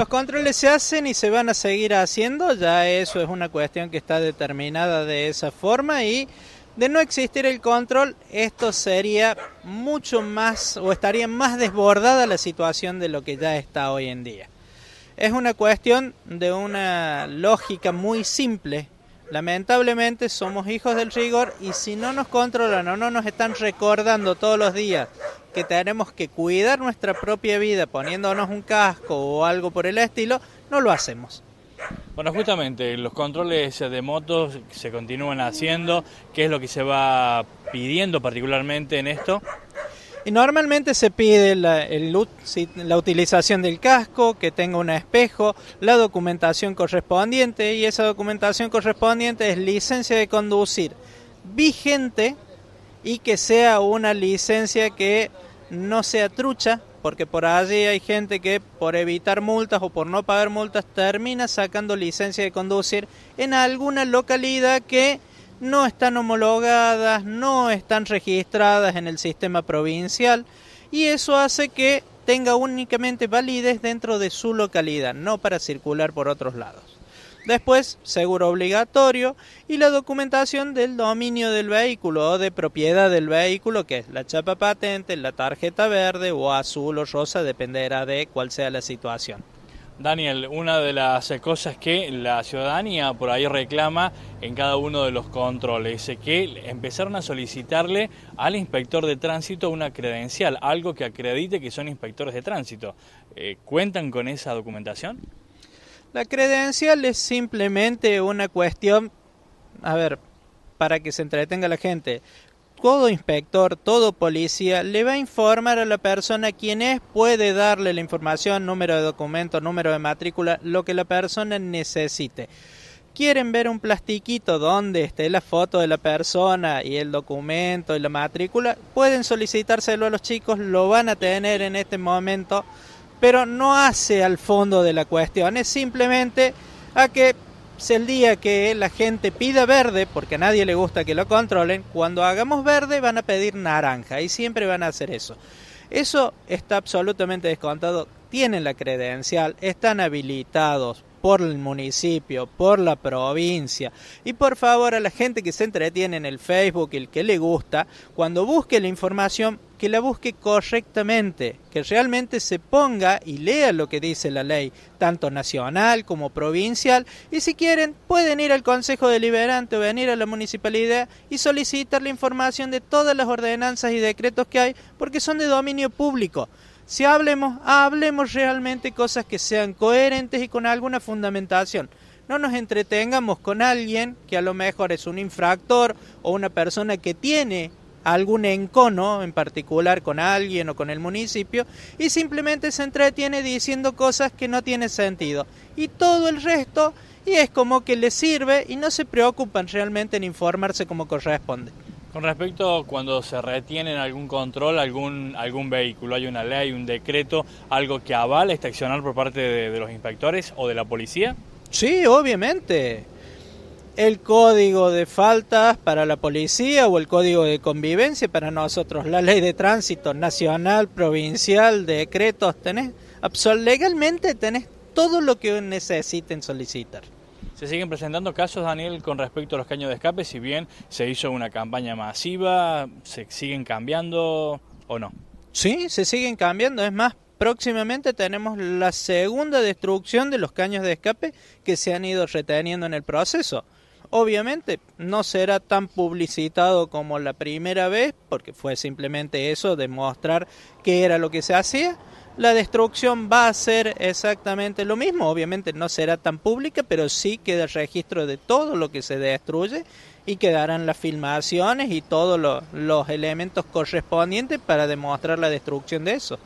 Los controles se hacen y se van a seguir haciendo, ya eso es una cuestión que está determinada de esa forma y de no existir el control, esto sería mucho más o estaría más desbordada la situación de lo que ya está hoy en día. Es una cuestión de una lógica muy simple Lamentablemente somos hijos del rigor y si no nos controlan o no nos están recordando todos los días que tenemos que cuidar nuestra propia vida poniéndonos un casco o algo por el estilo, no lo hacemos. Bueno, justamente los controles de motos se continúan haciendo. ¿Qué es lo que se va pidiendo particularmente en esto? normalmente se pide la, el, la utilización del casco, que tenga un espejo, la documentación correspondiente y esa documentación correspondiente es licencia de conducir vigente y que sea una licencia que no sea trucha, porque por allí hay gente que por evitar multas o por no pagar multas termina sacando licencia de conducir en alguna localidad que no están homologadas, no están registradas en el sistema provincial y eso hace que tenga únicamente validez dentro de su localidad, no para circular por otros lados. Después, seguro obligatorio y la documentación del dominio del vehículo o de propiedad del vehículo, que es la chapa patente, la tarjeta verde o azul o rosa, dependerá de cuál sea la situación. Daniel, una de las eh, cosas que la ciudadanía por ahí reclama en cada uno de los controles, es que empezaron a solicitarle al inspector de tránsito una credencial, algo que acredite que son inspectores de tránsito. Eh, ¿Cuentan con esa documentación? La credencial es simplemente una cuestión, a ver, para que se entretenga la gente, todo inspector, todo policía le va a informar a la persona quién es, puede darle la información, número de documento, número de matrícula, lo que la persona necesite. ¿Quieren ver un plastiquito donde esté la foto de la persona y el documento y la matrícula? Pueden solicitárselo a los chicos, lo van a tener en este momento, pero no hace al fondo de la cuestión, es simplemente a que el día que la gente pida verde, porque a nadie le gusta que lo controlen, cuando hagamos verde van a pedir naranja y siempre van a hacer eso. Eso está absolutamente descontado, tienen la credencial, están habilitados por el municipio, por la provincia. Y por favor a la gente que se entretiene en el Facebook, el que le gusta, cuando busque la información, que la busque correctamente, que realmente se ponga y lea lo que dice la ley, tanto nacional como provincial, y si quieren pueden ir al Consejo Deliberante o venir a la municipalidad y solicitar la información de todas las ordenanzas y decretos que hay, porque son de dominio público. Si hablemos, hablemos realmente cosas que sean coherentes y con alguna fundamentación no nos entretengamos con alguien que a lo mejor es un infractor o una persona que tiene algún encono en particular con alguien o con el municipio y simplemente se entretiene diciendo cosas que no tienen sentido. Y todo el resto y es como que le sirve y no se preocupan realmente en informarse como corresponde. Con respecto cuando se retienen algún control, algún, algún vehículo, ¿hay una ley, un decreto, algo que avale este accionar por parte de los inspectores o de la policía? Sí, obviamente el código de faltas para la policía o el código de convivencia para nosotros, la ley de tránsito nacional, provincial, decretos, tenés, legalmente tenés todo lo que necesiten solicitar. Se siguen presentando casos, Daniel, con respecto a los caños de escape, si bien se hizo una campaña masiva, ¿se siguen cambiando o no? Sí, se siguen cambiando, es más, próximamente tenemos la segunda destrucción de los caños de escape que se han ido reteniendo en el proceso. Obviamente no será tan publicitado como la primera vez, porque fue simplemente eso, demostrar qué era lo que se hacía. La destrucción va a ser exactamente lo mismo, obviamente no será tan pública, pero sí queda registro de todo lo que se destruye y quedarán las filmaciones y todos los elementos correspondientes para demostrar la destrucción de eso.